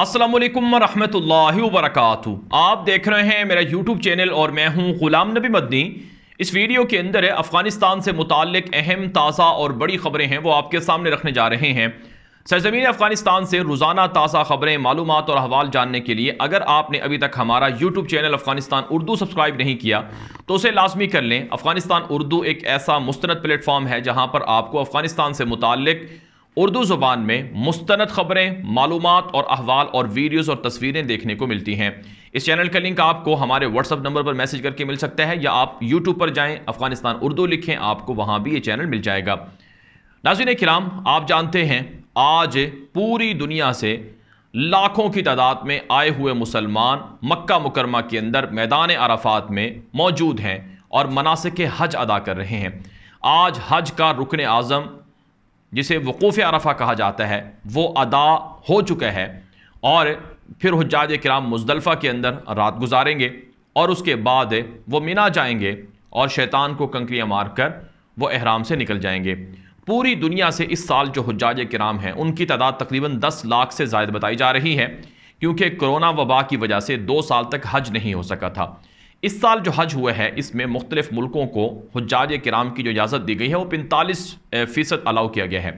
असलम वालेकुम रहमतुल्लाहि आप देख रहे हैं मेरा यूट्यूब चैनल और मैं हूं गुलाम नबी मदनी इस वीडियो के अंदर अफगानिस्तान से मुतक अहम ताज़ा और बड़ी खबरें हैं वो आपके सामने रखने जा रहे हैं सरजमीन अफगानिस्तान से रोज़ाना ताज़ा खबरें मालूम और हवाल जानने के लिए अगर आपने अभी तक हमारा YouTube channel Afghanistan Urdu subscribe नहीं किया तो उसे लाजमी कर लें अफगानिस्तान उर्दू एक ऐसा मुस्तंद प्लेटफॉर्म है जहाँ पर आपको अफगानिस्तान से मुतक उर्दू ज़ुबान में मुस्त खबरें मालूम और अहवाल और वीडियोज़ और तस्वीरें देखने को मिलती हैं इस चैनल का लिंक आपको हमारे व्हाट्सअप नंबर पर मैसेज करके मिल सकता है या आप यूट्यूब पर जाएँ अफगानिस्तान उर्दू लिखें आपको वहाँ भी ये चैनल मिल जाएगा नाजिन कराम आप जानते हैं आज पूरी दुनिया से लाखों की तादाद में आए हुए मुसलमान मक्का मुकरमा के अंदर मैदान अराफात में मौजूद हैं और मनासिक हज अदा कर रहे हैं आज हज का रुकन आज़म जिसे वक़ूफ़ अरफा कहा जाता है वो अदा हो चुका है और फिर हजाज कराम मुजदलफ़ा के अंदर रात गुजारेंगे और उसके बाद वो मिना जाएंगे और शैतान को कंकरियाँ मार कर वह अहराम से निकल जाएंगे पूरी दुनिया से इस साल जो हजाज कराम हैं उनकी तादाद तकरीबन दस लाख से ज़ायद बताई जा रही है क्योंकि कोरोना वबा की वजह से दो साल तक हज नहीं हो सका था इस साल जो हज हुए हैं इसमें मुख्तलिफ़ मुल्कों को हजार कराम की जो इजाज़त दी गई है वो पैंतालीस फ़ीसद अलाउ किया गया है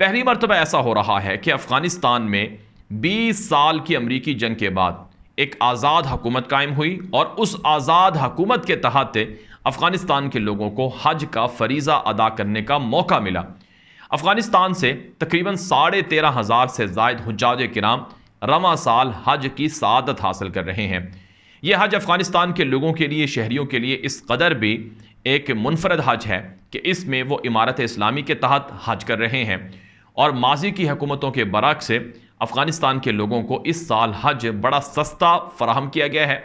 पहली मरतबा ऐसा हो रहा है कि अफ़गानिस्तान में बीस साल की अमरीकी जंग के बाद एक आज़ाद हकूमत कायम हुई और उस आज़ाद हकूमत के तहत अफ़गानिस्तान के लोगों को हज का फरीज़ा अदा करने का मौका मिला अफ़गानिस्तान से तकरीबन साढ़े तेरह हज़ार से जायद हजार कराम रवा साल हज की सदत हासिल कर रहे हैं ये हज अफ़गानिस्तान के लोगों के लिए शहरीों के लिए इस कदर भी एक मुनफरद हज है कि इसमें वो इमारत इस्लामी के तहत हज कर रहे हैं और माजी की हकूमतों के बरक से अफ़गानिस्तान के लोगों को इस साल हज बड़ा सस्ता फराहम किया गया है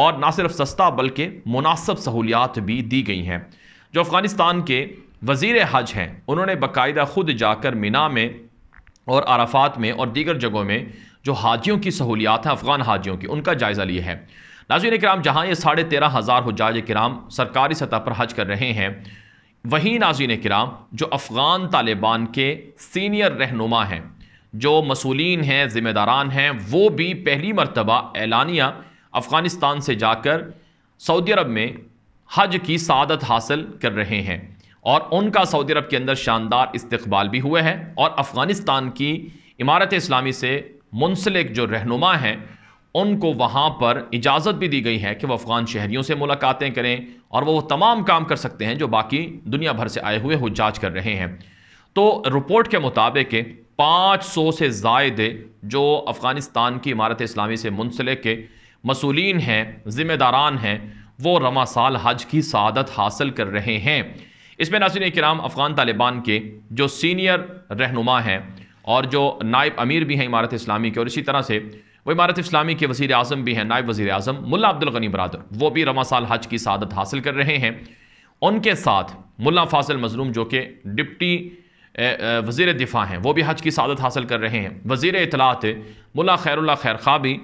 और ना सिर्फ सस्ता बल्कि मुनासब सहूलियात भी दी गई हैं जो अफ़गानिस्तान के वजीर हज हैं उन्होंने बाकायदा ख़ुद जाकर मिना में और अराफात में और दीगर जगहों में जो हाजियों की सहूलियात हैं अफ़गान हाजियों की उनका जायज़ा लिए है नाजीन कराम जहाँ ये साढ़े तेरह हज़ार हजाज कराम सरकारी सतह पर हज कर रहे हैं वहीं नाजीन कराम जो अफ़गान तालिबान के सीनियर रहनुमा हैं जो मसूलिन हैं ज़िम्मेदारान हैं वो भी पहली मरतबा एलानिया अफ़गानिस्तान से जाकर सऊदी अरब में हज की सदत हासिल कर रहे हैं और उनका सऊदी अरब के अंदर शानदार इस्तबाल भी हुआ है और अफ़गानिस्तान की इमारत इस्लामी से मुंसलिक जो रहनुमा हैं उनको वहाँ पर इजाज़त भी दी गई है कि वह अफ़गान शहरीों से मुलाकातें करें और वह तमाम काम कर सकते हैं जो बाकी दुनिया भर से आए हुए हो जाँच कर रहे हैं तो रिपोर्ट के मुताबिक पाँच सौ से जायद जो अफ़गानिस्तान की इमारत इस्लामी से मुंसलिक के मसूलिन हैं ज़िम्मेदारान हैं वो रमा साल हज की सदत हासिल कर रहे हैं इसमें नासिन कराम अफ़गान तालिबान के जो सीनियर रहनुमा हैं और जो नायब अमीर भी हैं इमारत इस्लामी के और इसी तरह से वो इमारत इस्लामी के वज़ी अजम भी हैं नायब वज़ी अजम मुला अब्दुल गनी बरदर वो भी रमा साल हज की सदत हासिल कर रहे हैं उनके साथ मुला फासिल मजलूम जो कि डिप्टी वज़ी दिफ़ा हैं वो भी हज की सदत हासिल कर रहे हैं वज़ी अतलात मुला खैरुल्ला खैर खा भी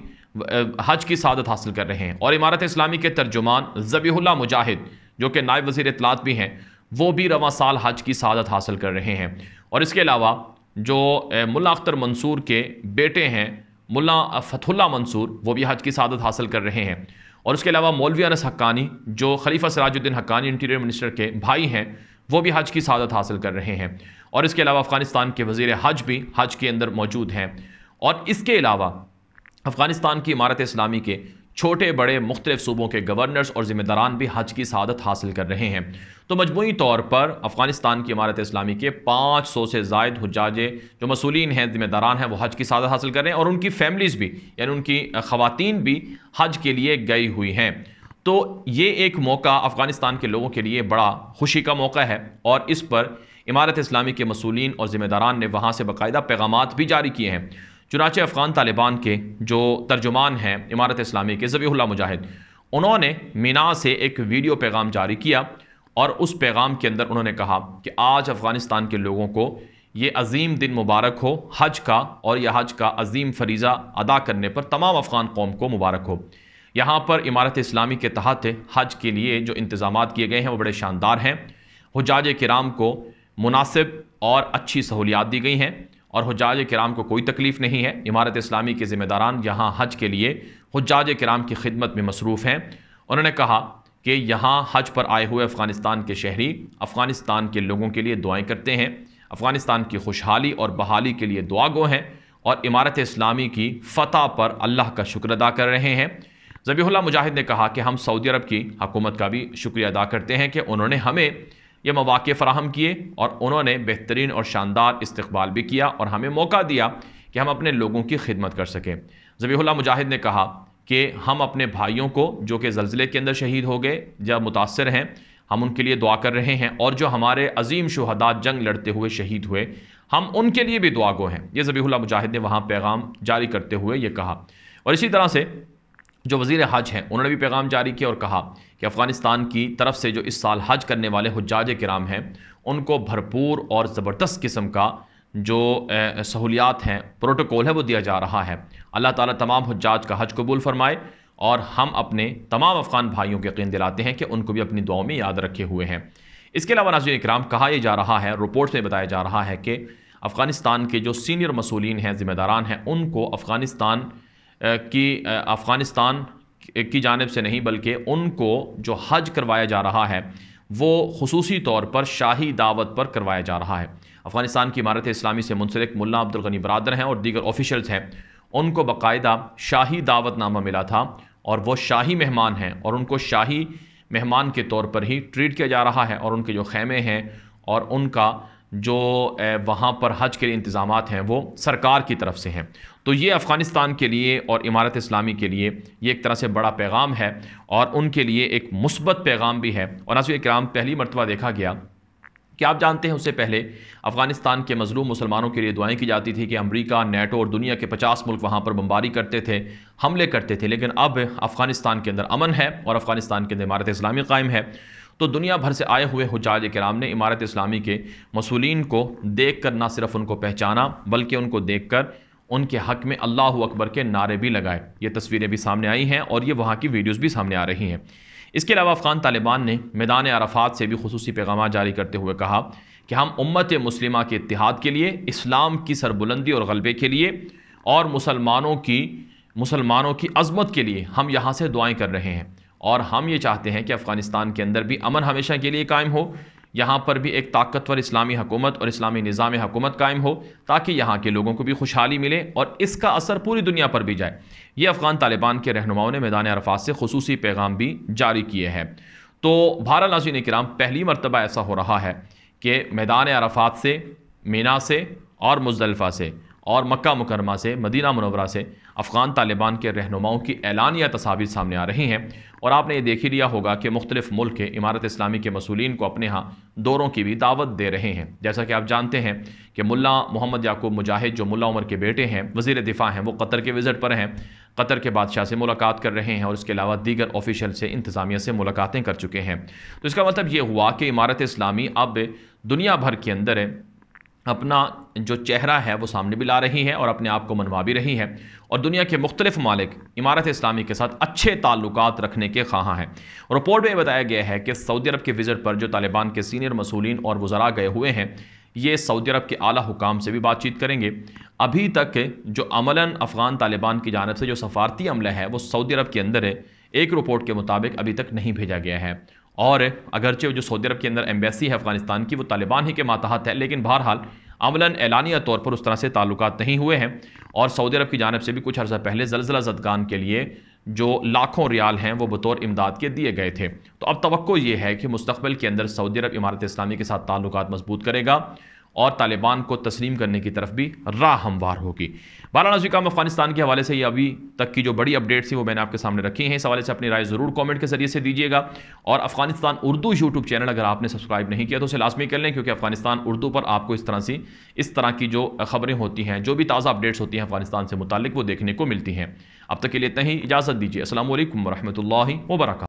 हज की सदत हासिल कर रहे हैं और इमारत इस्लामी के तर्जुमान ज़बीहुल्ला मुजाहिद जो कि नायब वज़ी अतलात भी हैं वो भी रवा साल हज की सदत हासिल कर रहे हैं और इसके अलावा जो मुला अख्तर मंसूर के बेटे हैं मुला फतुल्ला मंसूर वो भी हज की शादत हासिल कर रहे हैं और उसके अलावा मौलवी अनस हक्कानी जो खलीफा सराजुद्दीन हक्कानी इंटीरियर मिनिस्टर के भाई हैं वो भी हज की शादत हासिल कर रहे हैं और इसके अलावा अफ़गानिस्तान के वजीर हज भी हज के अंदर मौजूद हैं और इसके अलावा अफ़गानिस्तान की इमारत इस्लामी के छोटे बड़े मुख्तलिफ सूबों के गवर्नर्स और ज़िम्मेदारान भी हज की शहादत हासिल कर रहे हैं तो मजमू तौर पर अफ़गानिस्तान की इमारत इस्लामी के पाँच सौ से जायद हजाजे जो मसूलिन हैं ज़िम्मेदारान हैं वो हज की शहादत हासिल कर रहे हैं और उनकी फैमिलीज़ भी यानी उनकी ख़वातीन भी हज के लिए गई हुई हैं तो ये एक मौका अफ़गानिस्तान के लोगों के लिए बड़ा खुशी का मौका है और इस पर इमारत इस्लामी के मसूलिन और ज़िम्मेदारान ने वहाँ से बाकायदा पैगाम भी जारी किए हैं चुनाच अफ़गान तालिबान के जो तर्जुमान हैं इमारत इस्लामी के ज़बील मुजाहिद उन्होंने मीना से एक वीडियो पैगाम जारी किया और उस पैगाम के अंदर उन्होंने कहा कि आज अफ़गानिस्तान के लोगों को ये अजीम दिन मुबारक हो हज का और यह हज का अजीम फरीज़ा अदा करने पर तमाम अफ़गान कौम को मुबारक हो यहाँ पर इमारत इस्लामी के तहत हज के लिए जो इंतज़ाम किए गए हैं वो बड़े शानदार हैं हजाज कराम को मुनासिब और अच्छी सहूलियात दी गई हैं और हजाज कराम को कोई तकलीफ़ नहीं है इमारत इस्लामी के ज़िम्मेदारान यहाँ हज के लिए हजाज कराम की खिदमत में मसरूफ़ हैं उन्होंने कहा कि यहाँ हज पर आए हुए अफ़गानिस्तान के शहरी अफ़गानिस्तान के लोगों के लिए दुआएँ करते हैं अफ़गानिस्तान की खुशहाली और बहाली के लिए दुआगो हैं और इमारत इस्लामी की फ़तह पर अल्लाह का शुक्र अदा कर रहे हैं जबी मुजाहिद ने कहा कि हम सऊदी अरब की हकूमत का भी शुक्रिया अदा करते हैं कि उन्होंने हमें ये मौाक़े फ़राहम किए और उन्होंने बेहतरीन और शानदार इस्तबाल भी किया और हमें मौका दिया कि हम अपने लोगों की खिदमत कर सकें जबीहुल्ला मुजाहिद ने कहा कि हम अपने भाइयों को जो कि जल्जिले के अंदर शहीद हो गए या मुतासर हैं हम उनके लिए दुआ कर रहे हैं और जो हमारे अजीम शहदा जंग लड़ते हुए शहीद हुए हम उनके लिए भी दुआ गो हैं ये जबीहुल्ला मुजाहिद ने वहाँ पैगाम जारी करते हुए ये कहा और इसी तरह से जो वजीर हज हैं उन्होंने भी पैगाम जारी किया और कहा कि अफ़गानिस्तान की तरफ से जो इस साल हज करने वाले हजाज कराम हैं उनको भरपूर और ज़बरदस्त किस्म का जो सहूलियात हैं प्रोटोकॉल है वो दिया जा रहा है अल्लाह ताला तमाम हजाज का हज कबूल फरमाए और हम अपने तमाम अफ़गान भाइयों के यकीन दिलाते हैं कि उनको भी अपनी दुआ में याद रखे हुए हैं इसके अलावा नाजी इक्राम कहा यह जा रहा है रिपोर्ट्स में बताया जा रहा है कि अफ़गानिस्तान के जो सीनियर मसूलिन हैं ज़िम्मेदारान हैं उनको अफ़गानिस्तान कि अफ़गानिस्तान की जानब से नहीं बल्कि उनको जो हज करवाया जा रहा है वो खसूसी तौर पर शाही दावत पर करवाया जा रहा है अफ़गानिस्तान की इमारत इस्लामी से मुंसलिक मुला अब्दुलगनी बरदर हैं और दीगर ऑफिशल्स हैं उनको बाकायदा शाही दावतनामा मिला था और वो शाही मेहमान हैं और उनको शाही मेहमान के तौर पर ही ट्रीट किया जा रहा है और उनके जो खेमे हैं और उनका जो वहाँ पर हज के इंतज़ाम हैं वो सरकार की तरफ से हैं तो ये अफ़गानिस्तान के लिए और इमारत इस्लामी के लिए ये एक तरह से बड़ा पैगाम है और उनके लिए एक मुस्बत पैगाम भी है और नाजो इक्राम पहली मरतबा देखा गया कि आप जानते हैं उससे पहले अफ़गानिस्तान के मजलूम मुसलमानों के लिए दुआएं की जाती थी कि अमेरिका नेटो और दुनिया के 50 मुल्क वहाँ पर बमबारी करते थे हमले करते थे लेकिन अब अफ़गानिस्तान के अंदर अमन है और अफ़गानिस्तान के अंदर इमारत इस्लामी कायम है तो दुनिया भर से आए हुए हजाज कराम ने इमारत इस्लामी के मसूलिन को देख कर ना सिर्फ उनको पहचाना बल्कि उनको देख कर उनके हक में अल्लाह अकबर के नारे भी लगाए ये तस्वीरें भी सामने आई हैं और ये वहाँ की वीडियोज़ भी सामने आ रही हैं इसके अलावा अफ़गान तालिबान ने मैदान अरफात से भी खसूसी पैगाम जारी करते हुए कहा कि हम उम्मत मुस्लिमा के इतिहाद के लिए इस्लाम की सरबुलंदी और गलबे के लिए और मुसलमानों की मुसलमानों की अजमत के लिए हम यहाँ से दुआएं कर रहे हैं और हम ये चाहते हैं कि अफ़गानिस्तान के अंदर भी अमन हमेशा के लिए कायम हो यहाँ पर भी एक ताकतवर इस्लामी हकूमत और इस्लामी निज़ाम हकूमत कायम हो ताकि यहाँ के लोगों को भी खुशहाली मिले और इसका असर पूरी दुनिया पर भी जाए ये अफ़गान तालिबान के रहनुमाओं ने मैदान अरफात से खसूस पैगाम भी जारी किए हैं तो भारत ने कराम पहली मरतबा ऐसा हो रहा है कि मैदान अरफात से मीना से और मुजलफ़ा से और मक्का मुकरमा से मदीना मनवरा से अफ़गान तालिबान के रहनुमाओं की ऐलानिया तस्वीर सामने आ रही हैं और आपने ये देख ही लिया होगा कि मुख्तलिफ़ मुल्क के इमारत इस्लामी के मसूलिन को अपने यहाँ दौरों की भी दावत दे रहे हैं जैसा कि आप जानते हैं कि मुला मोहम्मद याकूब मुजाहिद जो मुला उमर के बेटे हैं वजीर दिफा हैं वो कतर के विज़ट पर हैं कतर के बादशाह से मुलाकात कर रहे हैं और इसके अलावा दीगर ऑफिशियल से इंतज़ामिया से मुलाकातें कर चुके हैं तो इसका मतलब ये हुआ कि इमारत इस्लामी अब दुनिया भर के अंदर अपना जो चेहरा है वो सामने भी ला रही हैं और अपने आप को मनवा भी रही हैं और दुनिया के मुख्तलिफ मालिक इमारत इस्लामी के साथ अच्छे ताल्लुक रखने के खाँ हैं रिपोर्ट में बताया गया है कि सऊदी अरब के विज़िट पर जो तालिबान के सीनियर मसूलिन और वज़रा गए हुए हैं ये सऊदी अरब के अली हुकाम से भी बातचीत करेंगे अभी तक जो अमला अफ़गान तालिबान की जानब से जो सफारती अमला है वो सऊदी अरब के अंदर है एक रिपोर्ट के मुताबिक अभी तक नहीं भेजा गया है और अगरचे जो सऊदी अरब के अंदर एम्बेसी है अफ़गानिस्तान की वो तालिबान ही के माताहत है लेकिन बहरहाल अमला एलानिया तौर पर उस तरह से ताल्लुक नहीं हुए हैं और सऊदी अरब की जानब से भी कुछ अर्सा पहले जलजिला जदगान के लिए जो लाखों रियाल हैं वो बतौर इमदाद के दिए गए थे तो अब तो ये है कि मुस्तबिल के अंदर सऊदी अरब इमारत इस्लामी के साथ ताल्लुक मजबूत करेगा और तालिबान को तस्लीम करने की तरफ भी राह हमवार होगी बाला नजवी काम अफगानिस्तान के हवाले से ये अभी तक की जो बड़ी अपडेट्स थी वो मैंने आपके सामने रखी हैं इस हवाले से अपनी राय ज़रूर कमेंट के जरिए से दीजिएगा और अफगानिस्तान उर्दू यूट्यूब चैनल अगर आपने सब्सक्राइब नहीं किया तो उसे लाजमी कर लें क्योंकि अफगानिस्तान उर्दू पर आपको इस तरह से इस तरह की जो खबरें होती हैं जो भी ताज़ा अपडेट्स होती हैं अफगानिस्तान से मुतल वो देखने को मिलती हैं अब तक के लिए इतना ही इजाज़त दीजिए असल वरहमल वर्क